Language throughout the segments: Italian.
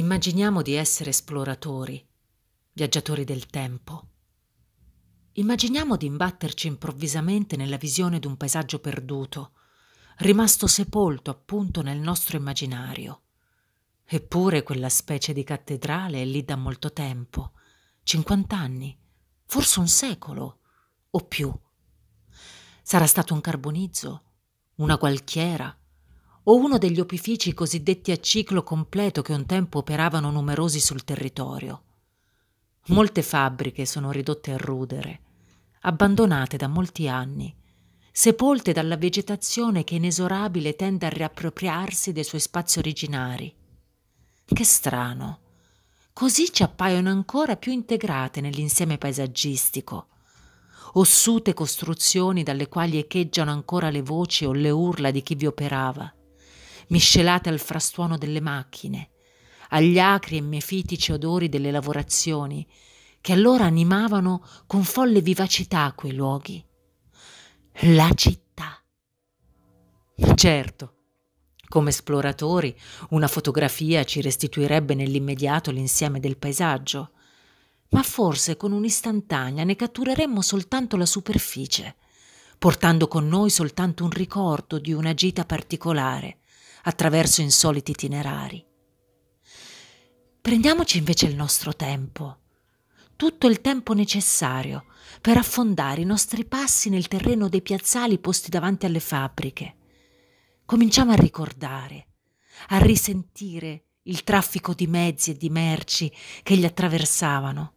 Immaginiamo di essere esploratori, viaggiatori del tempo. Immaginiamo di imbatterci improvvisamente nella visione di un paesaggio perduto, rimasto sepolto appunto nel nostro immaginario. Eppure quella specie di cattedrale è lì da molto tempo, 50 anni, forse un secolo o più. Sarà stato un carbonizzo, una qualchiera, o uno degli opifici cosiddetti a ciclo completo che un tempo operavano numerosi sul territorio. Molte fabbriche sono ridotte a rudere, abbandonate da molti anni, sepolte dalla vegetazione che inesorabile tende a riappropriarsi dei suoi spazi originari. Che strano! Così ci appaiono ancora più integrate nell'insieme paesaggistico ossute costruzioni dalle quali echeggiano ancora le voci o le urla di chi vi operava miscelate al frastuono delle macchine, agli acri e mefitici odori delle lavorazioni, che allora animavano con folle vivacità quei luoghi. La città. Certo, come esploratori, una fotografia ci restituirebbe nell'immediato l'insieme del paesaggio, ma forse con un'istantanea ne cattureremmo soltanto la superficie, portando con noi soltanto un ricordo di una gita particolare, attraverso insoliti itinerari. Prendiamoci invece il nostro tempo, tutto il tempo necessario per affondare i nostri passi nel terreno dei piazzali posti davanti alle fabbriche. Cominciamo a ricordare, a risentire il traffico di mezzi e di merci che li attraversavano.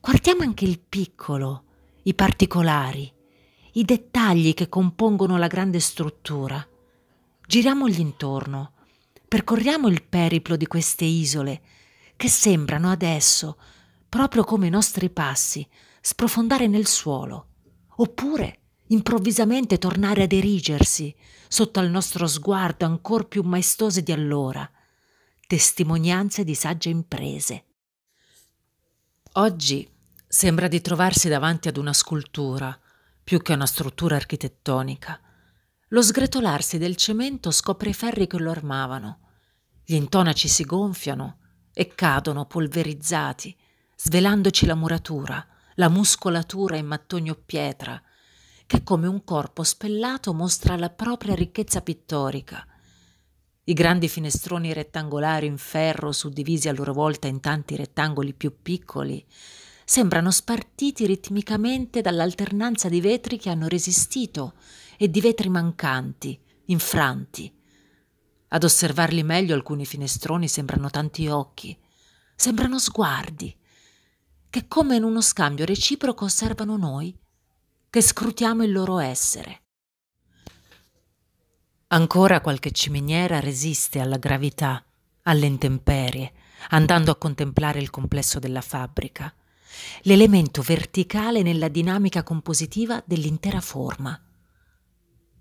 Guardiamo anche il piccolo, i particolari, i dettagli che compongono la grande struttura giriamogli intorno, percorriamo il periplo di queste isole, che sembrano adesso, proprio come i nostri passi, sprofondare nel suolo, oppure improvvisamente tornare ad erigersi sotto al nostro sguardo ancor più maestose di allora, testimonianze di sagge imprese. Oggi sembra di trovarsi davanti ad una scultura, più che a una struttura architettonica, lo sgretolarsi del cemento scopre i ferri che lo armavano. Gli intonaci si gonfiano e cadono polverizzati, svelandoci la muratura, la muscolatura in mattoni o pietra, che come un corpo spellato mostra la propria ricchezza pittorica. I grandi finestroni rettangolari in ferro, suddivisi a loro volta in tanti rettangoli più piccoli, sembrano spartiti ritmicamente dall'alternanza di vetri che hanno resistito e di vetri mancanti, infranti. Ad osservarli meglio alcuni finestroni sembrano tanti occhi, sembrano sguardi, che come in uno scambio reciproco osservano noi, che scrutiamo il loro essere. Ancora qualche ciminiera resiste alla gravità, alle intemperie, andando a contemplare il complesso della fabbrica, l'elemento verticale nella dinamica compositiva dell'intera forma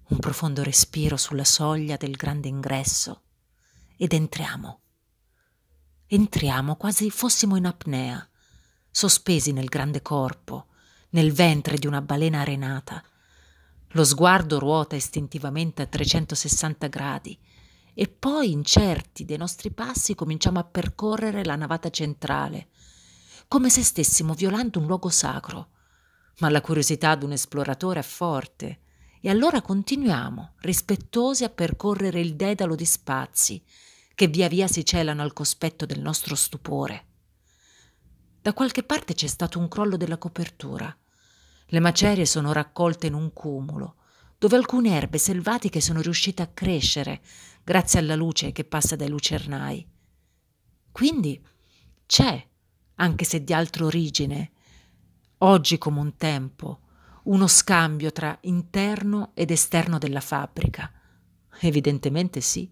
un profondo respiro sulla soglia del grande ingresso ed entriamo. Entriamo quasi fossimo in apnea, sospesi nel grande corpo, nel ventre di una balena arenata. Lo sguardo ruota istintivamente a 360 gradi e poi, incerti dei nostri passi, cominciamo a percorrere la navata centrale, come se stessimo violando un luogo sacro. Ma la curiosità di un esploratore è forte e allora continuiamo, rispettosi, a percorrere il dedalo di spazi che via via si celano al cospetto del nostro stupore. Da qualche parte c'è stato un crollo della copertura. Le macerie sono raccolte in un cumulo, dove alcune erbe selvatiche sono riuscite a crescere grazie alla luce che passa dai lucernai. Quindi c'è, anche se di altra origine, oggi come un tempo, uno scambio tra interno ed esterno della fabbrica. Evidentemente sì.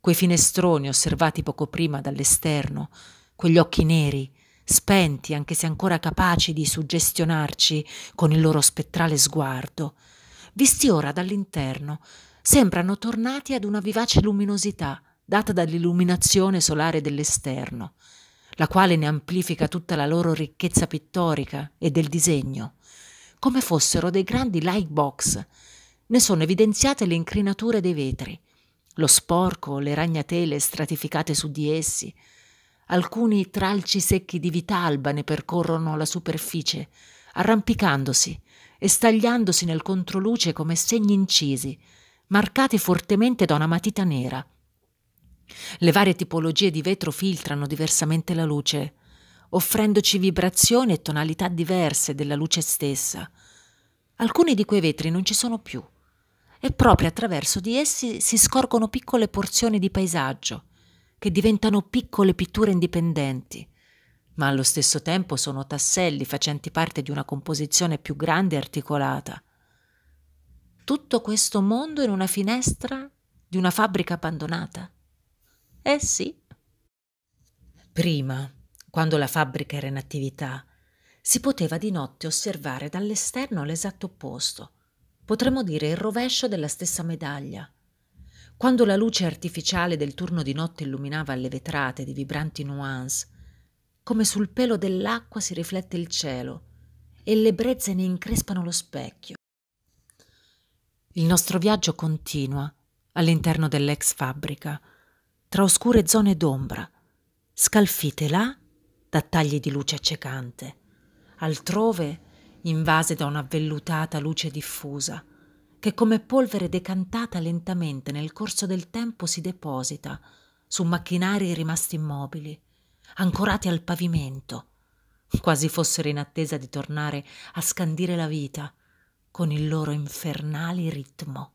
Quei finestroni osservati poco prima dall'esterno, quegli occhi neri, spenti anche se ancora capaci di suggestionarci con il loro spettrale sguardo, visti ora dall'interno, sembrano tornati ad una vivace luminosità data dall'illuminazione solare dell'esterno, la quale ne amplifica tutta la loro ricchezza pittorica e del disegno come fossero dei grandi lightbox. Ne sono evidenziate le incrinature dei vetri, lo sporco, le ragnatele stratificate su di essi. Alcuni tralci secchi di vitalba ne percorrono la superficie, arrampicandosi e stagliandosi nel controluce come segni incisi, marcati fortemente da una matita nera. Le varie tipologie di vetro filtrano diversamente la luce, offrendoci vibrazioni e tonalità diverse della luce stessa. Alcuni di quei vetri non ci sono più e proprio attraverso di essi si scorgono piccole porzioni di paesaggio, che diventano piccole pitture indipendenti, ma allo stesso tempo sono tasselli facenti parte di una composizione più grande e articolata. Tutto questo mondo in una finestra di una fabbrica abbandonata? Eh sì. Prima quando la fabbrica era in attività, si poteva di notte osservare dall'esterno l'esatto opposto, potremmo dire il rovescio della stessa medaglia. Quando la luce artificiale del turno di notte illuminava le vetrate di vibranti nuance, come sul pelo dell'acqua si riflette il cielo e le brezze ne increspano lo specchio. Il nostro viaggio continua all'interno dell'ex fabbrica, tra oscure zone d'ombra, scalfite là da tagli di luce accecante, altrove invase da una vellutata luce diffusa, che come polvere decantata lentamente nel corso del tempo si deposita su macchinari rimasti immobili, ancorati al pavimento, quasi fossero in attesa di tornare a scandire la vita con il loro infernale ritmo.